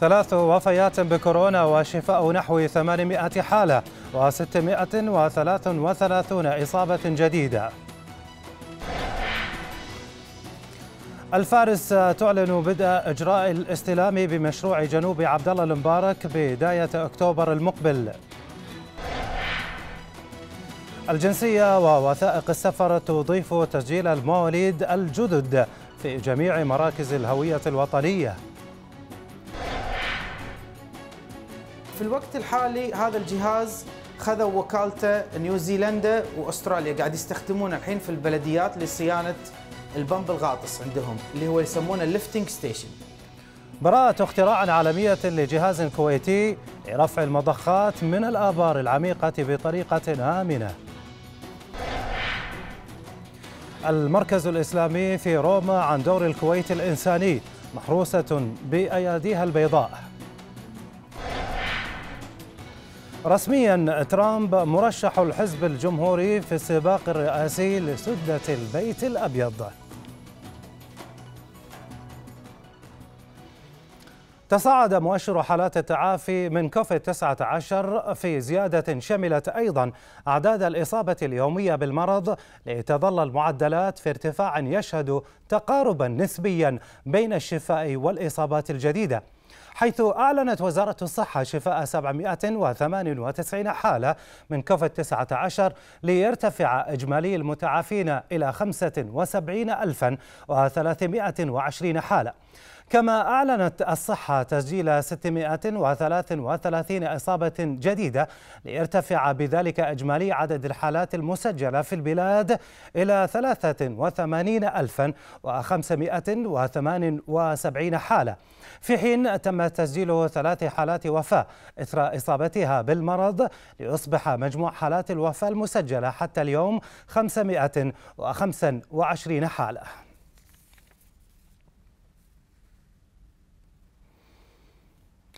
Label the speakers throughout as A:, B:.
A: ثلاث وفيات بكورونا وشفاء نحو 800 حالة و633 إصابة جديدة الفارس تعلن بدء إجراء الاستلام بمشروع جنوب عبد الله المبارك بداية أكتوبر المقبل الجنسية ووثائق السفر تضيف تسجيل المواليد الجدد في جميع مراكز الهوية الوطنية
B: في الوقت الحالي هذا الجهاز خذوا وكالته نيوزيلندا واستراليا قاعد يستخدمونه الحين في البلديات لصيانه البمب الغاطس
A: عندهم اللي هو يسمونه الليفتنج ستيشن براءة اختراع عالمية لجهاز كويتي لرفع المضخات من الآبار العميقة بطريقة آمنة المركز الإسلامي في روما عن دور الكويت الإنساني محروسة بأياديها البيضاء رسميا ترامب مرشح الحزب الجمهوري في السباق الرئاسي لسدة البيت الأبيض تصاعد مؤشر حالات التعافي من كوفيد 19 في زيادة شملت أيضا أعداد الإصابة اليومية بالمرض لتظل المعدلات في ارتفاع يشهد تقاربا نسبيا بين الشفاء والإصابات الجديدة حيث أعلنت وزارة الصحة شفاء 798 حالة من كوفيد 19 ليرتفع إجمالي المتعافين إلى 75320 حالة كما أعلنت الصحة تسجيل 633 إصابة جديدة ليرتفع بذلك إجمالي عدد الحالات المسجلة في البلاد إلى 83578 حالة في حين تم تسجيل ثلاث حالات وفاة إثر إصابتها بالمرض ليصبح مجموع حالات الوفاة المسجلة حتى اليوم 525 حالة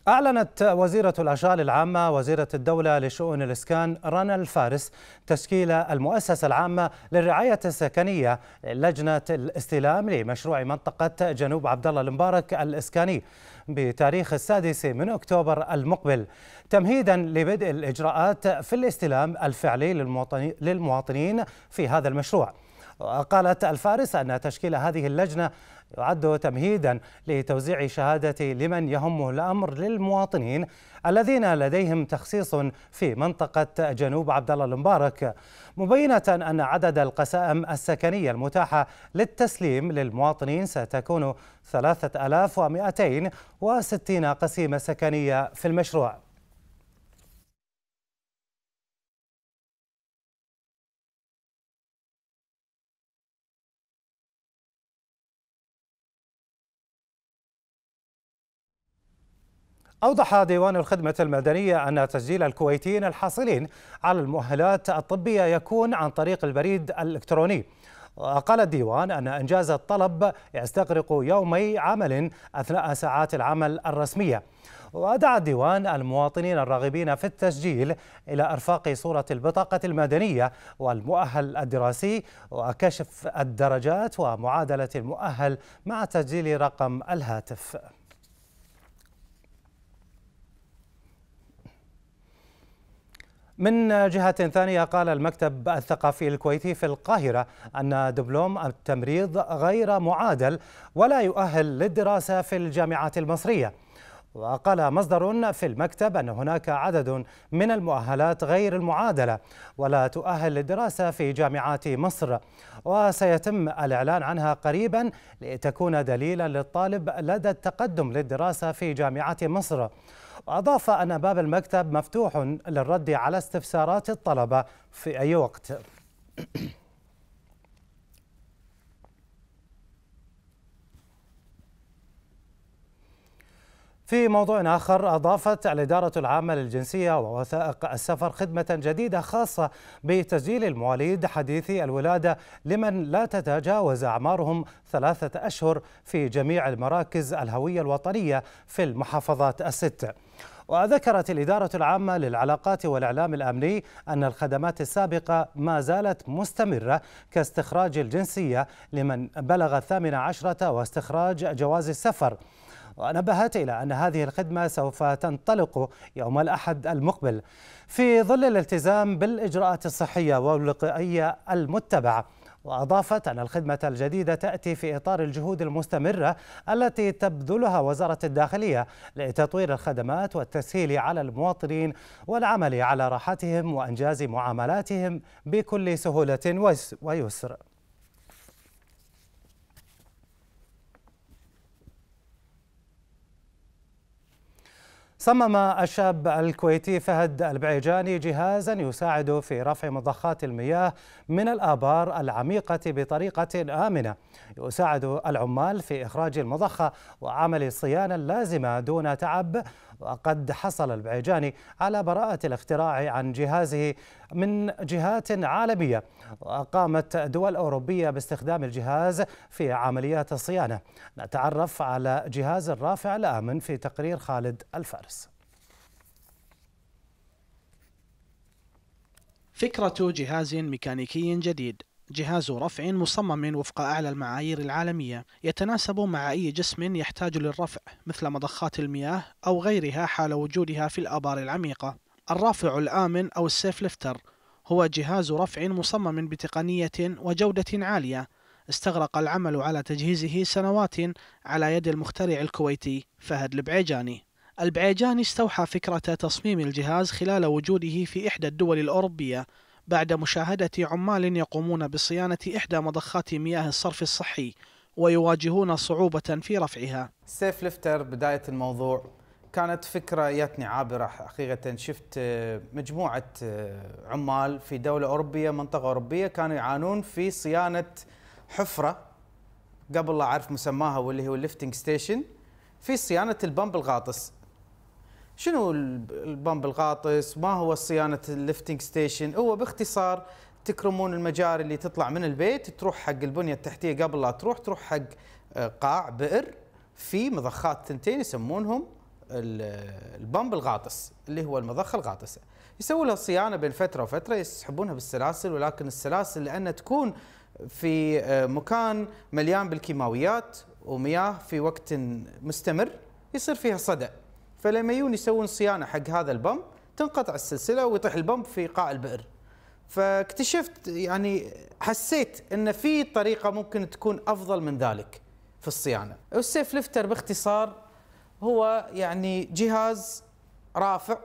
A: أعلنت وزيرة الأشغال العامة وزيرة الدولة لشؤون الإسكان رنا الفارس تشكيل المؤسسة العامة للرعاية السكنية لجنة الاستلام لمشروع منطقة جنوب عبد الله المبارك الإسكاني بتاريخ السادس من أكتوبر المقبل تمهيدا لبدء الإجراءات في الاستلام الفعلي للمواطنين في هذا المشروع وقالت الفارس أن تشكيل هذه اللجنة يعد تمهيدا لتوزيع شهادة لمن يهمه الأمر للمواطنين الذين لديهم تخصيص في منطقة جنوب عبد الله المبارك مبينة أن عدد القسائم السكنية المتاحة للتسليم للمواطنين ستكون 3260 قسيمة سكنية في المشروع أوضح ديوان الخدمة المدنية أن تسجيل الكويتيين الحاصلين على المؤهلات الطبية يكون عن طريق البريد الإلكتروني وقال الديوان أن إنجاز الطلب يستغرق يومي عمل أثناء ساعات العمل الرسمية ودعا الديوان المواطنين الراغبين في التسجيل إلى إرفاق صورة البطاقة المدنية والمؤهل الدراسي وكشف الدرجات ومعادلة المؤهل مع تسجيل رقم الهاتف من جهة ثانية قال المكتب الثقافي الكويتي في القاهرة أن دبلوم التمريض غير معادل ولا يؤهل للدراسة في الجامعات المصرية وقال مصدر في المكتب أن هناك عدد من المؤهلات غير المعادلة ولا تؤهل للدراسة في جامعات مصر وسيتم الإعلان عنها قريبا لتكون دليلا للطالب لدى التقدم للدراسة في جامعات مصر وأضاف أن باب المكتب مفتوح للرد على استفسارات الطلبة في أي وقت في موضوع آخر أضافت الإدارة العامة للجنسية ووثائق السفر خدمة جديدة خاصة بتسجيل المواليد حديثي الولادة لمن لا تتجاوز أعمارهم ثلاثة أشهر في جميع المراكز الهوية الوطنية في المحافظات الست وذكرت الإدارة العامة للعلاقات والإعلام الأمني أن الخدمات السابقة ما زالت مستمرة كاستخراج الجنسية لمن بلغ الثامنة عشرة واستخراج جواز السفر ونبهت إلى أن هذه الخدمة سوف تنطلق يوم الأحد المقبل في ظل الالتزام بالإجراءات الصحية والوقائية المتبعة وأضافت أن الخدمة الجديدة تأتي في إطار الجهود المستمرة التي تبذلها وزارة الداخلية لتطوير الخدمات والتسهيل على المواطنين والعمل على راحتهم وإنجاز معاملاتهم بكل سهولة ويسر صمم الشاب الكويتي فهد البعيجاني جهازا يساعد في رفع مضخات المياه من الآبار العميقة بطريقة آمنة يساعد العمال في إخراج المضخة وعمل الصيانة اللازمة دون تعب وقد حصل البعيجاني على براءة الاختراع عن جهازه من جهات عالمية وقامت دول أوروبية باستخدام الجهاز في عمليات الصيانة نتعرف على جهاز الرافع الآمن في تقرير خالد الفارس فكرة جهاز
C: ميكانيكي جديد جهاز رفع مصمم وفق أعلى المعايير العالمية يتناسب مع أي جسم يحتاج للرفع مثل مضخات المياه أو غيرها حال وجودها في الآبار العميقة الرافع الآمن أو السيف ليفتر هو جهاز رفع مصمم بتقنية وجودة عالية استغرق العمل على تجهيزه سنوات على يد المخترع الكويتي فهد البعيجاني البعيجاني استوحى فكرة تصميم الجهاز خلال وجوده في إحدى الدول الأوروبية بعد مشاهدة عمال يقومون بصيانة إحدى مضخات مياه الصرف الصحي ويواجهون صعوبة في رفعها
B: سيف لفتر بداية الموضوع كانت فكرة جتني عابرة حقيقة شفت آه، مجموعة آه، عمال في دولة أوروبية منطقة أوروبية كانوا يعانون في صيانة حفرة قبل لا أعرف مسماها واللي هو الليفتنج ستيشن في صيانة البمب الغاطس شنو البامب الغاطس ما هو صيانه الليفتنج ستيشن هو باختصار تكرمون المجاري اللي تطلع من البيت تروح حق البنيه التحتيه قبل لا تروح تروح حق آه، قاع بئر في مضخات ثنتين يسمونهم البامب الغاطس اللي هو المضخه الغاطسه يسوون لها صيانه بين فتره وفتره يسحبونها بالسلاسل ولكن السلاسل لانها تكون في آه، مكان مليان بالكيماويات ومياه في وقت مستمر يصير فيها صدأ فلما يجون يسوون صيانه حق هذا البمب تنقطع السلسله ويطيح البمب في قاع البئر فاكتشفت يعني حسيت ان في طريقه ممكن تكون افضل من ذلك في الصيانه السيف لفتر باختصار هو يعني جهاز رافع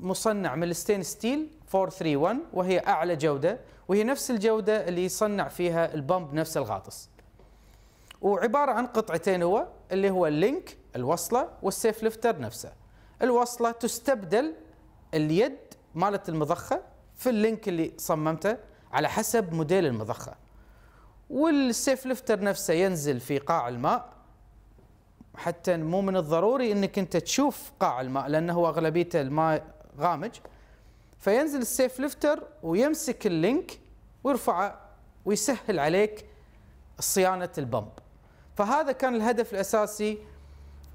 B: مصنع من الستين ستيل 431 وهي اعلى جوده وهي نفس الجوده اللي يصنع فيها البمب نفس الغاطس وعباره عن قطعتين هو اللي هو اللينك الوصله والسيف لفتر نفسه الوصله تستبدل اليد مالت المضخه في اللينك اللي صممته على حسب موديل المضخه والسيف لفتر نفسه ينزل في قاع الماء حتى مو من الضروري انك انت تشوف قاع الماء لانه هو اغلبيته الماء غامج فينزل السيف لفتر ويمسك اللينك ويرفعه ويسهل عليك صيانه البمب فهذا كان الهدف الاساسي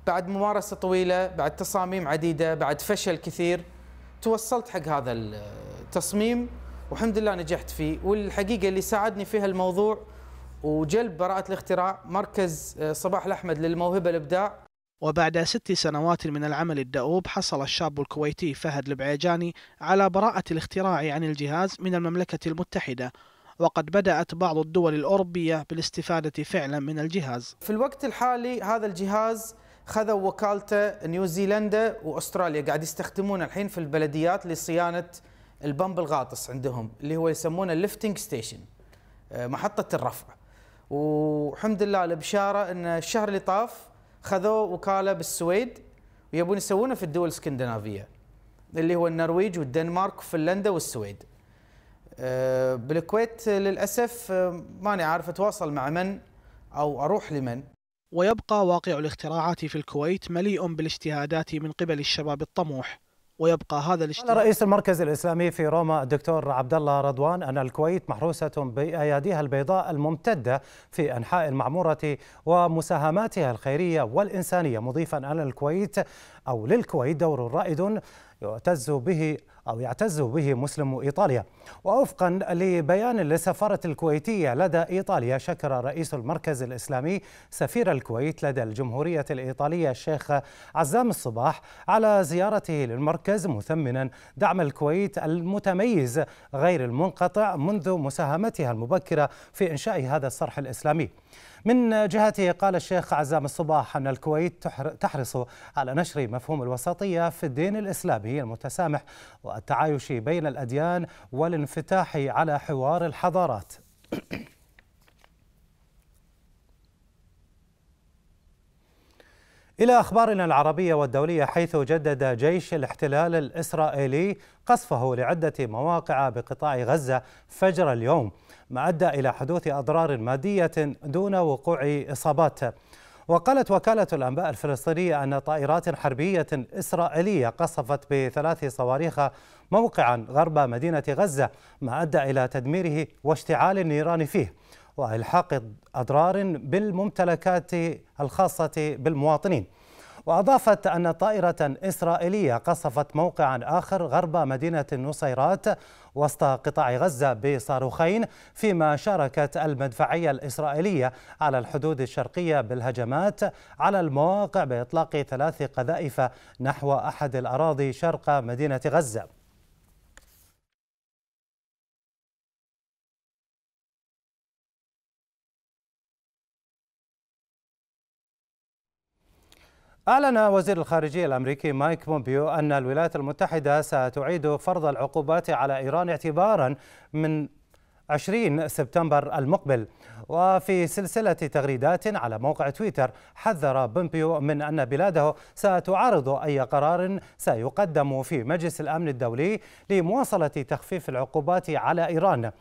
B: بعد ممارسه طويله بعد تصاميم عديده بعد فشل كثير توصلت حق هذا التصميم والحمد لله نجحت فيه والحقيقه اللي ساعدني في هالموضوع وجلب براءه الاختراع
C: مركز آه، صباح الاحمد للموهبه الابداع وبعد ست سنوات من العمل الدؤوب حصل الشاب الكويتي فهد البعيجاني على براءة الاختراع عن الجهاز من المملكة المتحدة وقد بدأت بعض الدول الأوروبية بالاستفادة فعلا من الجهاز في الوقت الحالي هذا الجهاز خذوا وكالته نيوزيلندا
B: واستراليا قاعد يستخدمون الحين في البلديات لصيانه البمب الغاطس عندهم اللي هو يسمونه الليفتنج آه، ستيشن محطه الرفع وحمد لله البشاره ان الشهر اللي طاف خذوا وكاله بالسويد ويبون يسوونه في الدول الاسكندنافيه اللي هو النرويج والدنمارك وفنلندا والسويد
C: آه، بالكويت للاسف آه، ماني عارف اتواصل مع من او اروح لمن ويبقى واقع الاختراعات في الكويت مليء بالاجتهادات من قبل الشباب الطموح ويبقى هذا الاجتهاد
A: قال رئيس المركز الاسلامي في روما الدكتور عبد الله رضوان ان الكويت محروسه باياديها البيضاء الممتده في انحاء المعموره ومساهماتها الخيريه والانسانيه مضيفا ان الكويت أو للكويت دور رائد يعتز به أو يعتز به مسلم إيطاليا ووفقا لبيان للسفارة الكويتية لدى إيطاليا شكر رئيس المركز الإسلامي سفير الكويت لدى الجمهورية الإيطالية الشيخ عزام الصباح على زيارته للمركز مثمنا دعم الكويت المتميز غير المنقطع منذ مساهمتها المبكرة في إنشاء هذا الصرح الإسلامي من جهته قال الشيخ عزام الصباح أن الكويت تحرص على نشر مفهوم الوسطية في الدين الإسلامي المتسامح والتعايش بين الأديان والانفتاح على حوار الحضارات إلى أخبارنا العربية والدولية حيث جدد جيش الاحتلال الإسرائيلي قصفه لعدة مواقع بقطاع غزة فجر اليوم ما أدى إلى حدوث أضرار مادية دون وقوع إصابات وقالت وكالة الأنباء الفلسطينية أن طائرات حربية إسرائيلية قصفت بثلاث صواريخ موقعا غرب مدينة غزة ما أدى إلى تدميره واشتعال النيران فيه وإلحاق أضرار بالممتلكات الخاصة بالمواطنين وأضافت أن طائرة إسرائيلية قصفت موقعا آخر غرب مدينة النصيرات وسط قطاع غزة بصاروخين فيما شاركت المدفعية الإسرائيلية على الحدود الشرقية بالهجمات على المواقع بإطلاق ثلاث قذائف نحو أحد الأراضي شرق مدينة غزة أعلن وزير الخارجية الأمريكي مايك بومبيو أن الولايات المتحدة ستعيد فرض العقوبات على إيران اعتبارا من 20 سبتمبر المقبل وفي سلسلة تغريدات على موقع تويتر حذر بومبيو من أن بلاده ستعارض أي قرار سيقدم في مجلس الأمن الدولي لمواصلة تخفيف العقوبات على إيران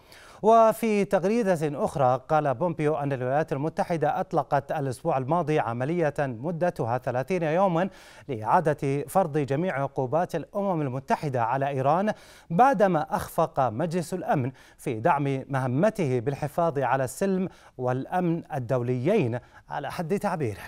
A: وفي تغريدة أخرى قال بومبيو أن الولايات المتحدة أطلقت الأسبوع الماضي عملية مدتها 30 يوما لإعادة فرض جميع عقوبات الأمم المتحدة على إيران بعدما أخفق مجلس الأمن في دعم مهمته بالحفاظ على السلم والأمن الدوليين على حد تعبيره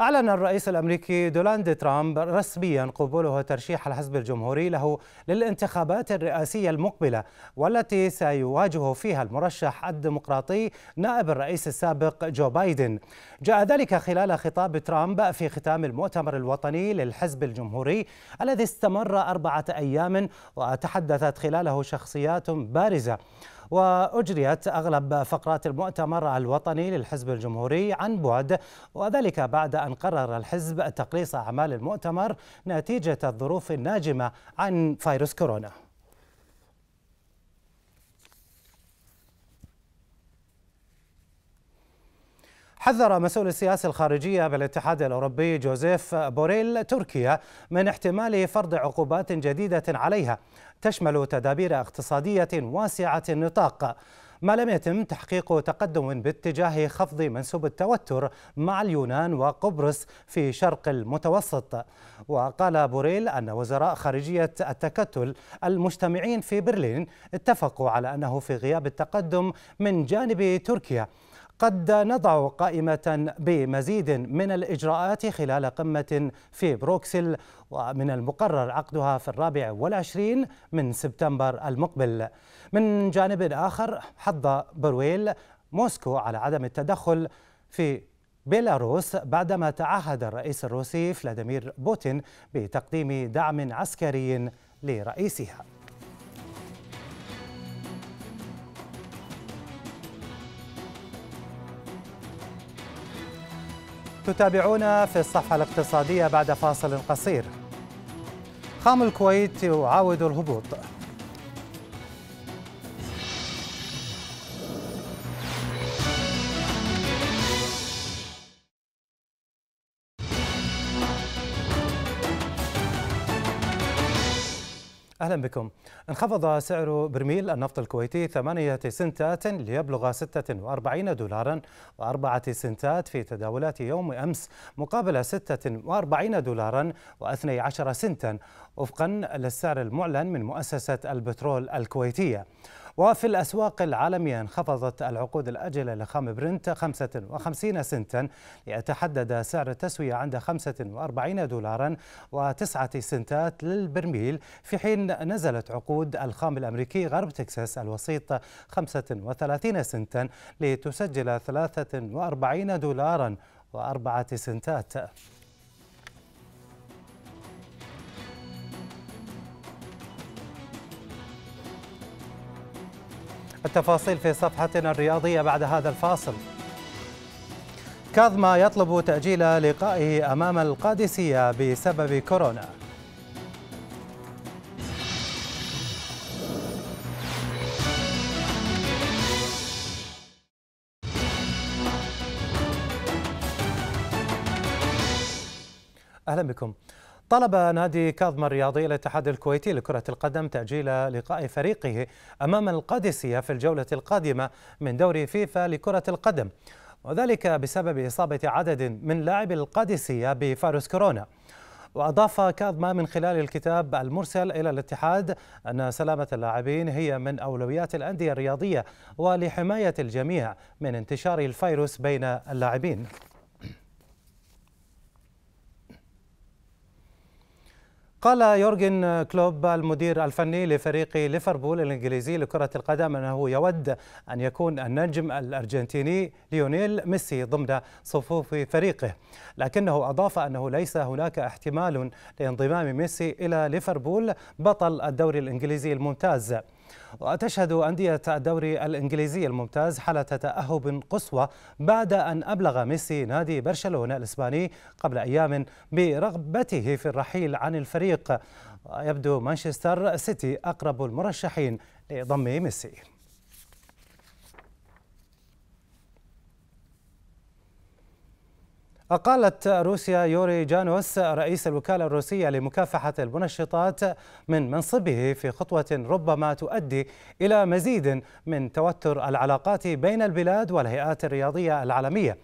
A: أعلن الرئيس الأمريكي دونالد ترامب رسميا قبوله ترشيح الحزب الجمهوري له للانتخابات الرئاسية المقبلة والتي سيواجه فيها المرشح الديمقراطي نائب الرئيس السابق جو بايدن جاء ذلك خلال خطاب ترامب في ختام المؤتمر الوطني للحزب الجمهوري الذي استمر أربعة أيام وتحدثت خلاله شخصيات بارزة وأجريت أغلب فقرات المؤتمر الوطني للحزب الجمهوري عن بعد وذلك بعد أن قرر الحزب تقليص أعمال المؤتمر نتيجة الظروف الناجمة عن فيروس كورونا حذر مسؤول السياسة الخارجية بالاتحاد الأوروبي جوزيف بوريل تركيا من احتمال فرض عقوبات جديدة عليها تشمل تدابير اقتصادية واسعة النطاق ما لم يتم تحقيق تقدم باتجاه خفض منسوب التوتر مع اليونان وقبرص في شرق المتوسط وقال بوريل أن وزراء خارجية التكتل المجتمعين في برلين اتفقوا على أنه في غياب التقدم من جانب تركيا قد نضع قائمة بمزيد من الإجراءات خلال قمة في بروكسل ومن المقرر عقدها في الرابع والعشرين من سبتمبر المقبل من جانب آخر حض برويل موسكو على عدم التدخل في بيلاروس بعدما تعهد الرئيس الروسي فلاديمير بوتين بتقديم دعم عسكري لرئيسها تتابعونا في الصفحة الاقتصادية بعد فاصل قصير خام الكويت يعاود الهبوط أهلا بكم انخفض سعر برميل النفط الكويتي 8 سنتات ليبلغ 46 دولارا و4 سنتات في تداولات يوم أمس مقابل 46 دولارا و12 سنتا وفقا للسعر المعلن من مؤسسة البترول الكويتية وفي الأسواق العالمية انخفضت العقود الأجلة لخام برنت 55 سنتا ليتحدد سعر التسوية عند 45 دولارا و9 سنتات للبرميل في حين نزلت عقود الخام الأمريكي غرب تكساس الوسيط 35 سنتا لتسجل 43 دولارا و4 سنتات التفاصيل في صفحتنا الرياضية بعد هذا الفاصل كاظما يطلب تأجيل لقائه أمام القادسية بسبب كورونا أهلا بكم طلب نادي كاظم الرياضي الاتحاد الكويتي لكرة القدم تأجيل لقاء فريقه أمام القادسية في الجولة القادمة من دوري فيفا لكرة القدم وذلك بسبب إصابة عدد من لاعبي القادسية بفيروس كورونا وأضاف كاظم من خلال الكتاب المرسل إلى الاتحاد أن سلامة اللاعبين هي من أولويات الأندية الرياضية ولحماية الجميع من انتشار الفيروس بين اللاعبين قال يورجن كلوب المدير الفني لفريق ليفربول الانجليزي لكره القدم انه يود ان يكون النجم الارجنتيني ليونيل ميسي ضمن صفوف فريقه لكنه اضاف انه ليس هناك احتمال لانضمام ميسي الى ليفربول بطل الدوري الانجليزي الممتاز وتشهد أندية الدوري الإنجليزي الممتاز حالة تأهب قصوى بعد أن أبلغ ميسي نادي برشلونة الإسباني قبل أيام برغبته في الرحيل عن الفريق يبدو مانشستر سيتي أقرب المرشحين لضم ميسي أقالت روسيا يوري جانوس رئيس الوكالة الروسية لمكافحة المنشطات من منصبه في خطوة ربما تؤدي إلى مزيد من توتر العلاقات بين البلاد والهيئات الرياضية العالمية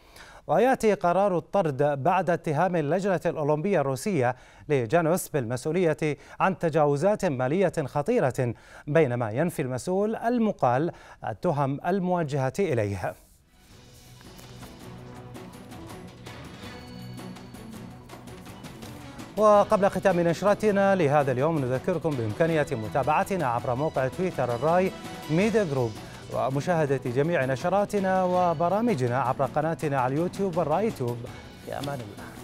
A: وياتي قرار الطرد بعد اتهام اللجنه الاولمبيه الروسيه لجانوس بالمسؤوليه عن تجاوزات ماليه خطيره بينما ينفي المسؤول المقال التهم الموجهه اليه وقبل ختام نشرتنا لهذا اليوم نذكركم بإمكانية متابعتنا عبر موقع تويتر الرأي ميديا جروب ومشاهدة جميع نشراتنا وبرامجنا عبر قناتنا على اليوتيوب توب في أمان الله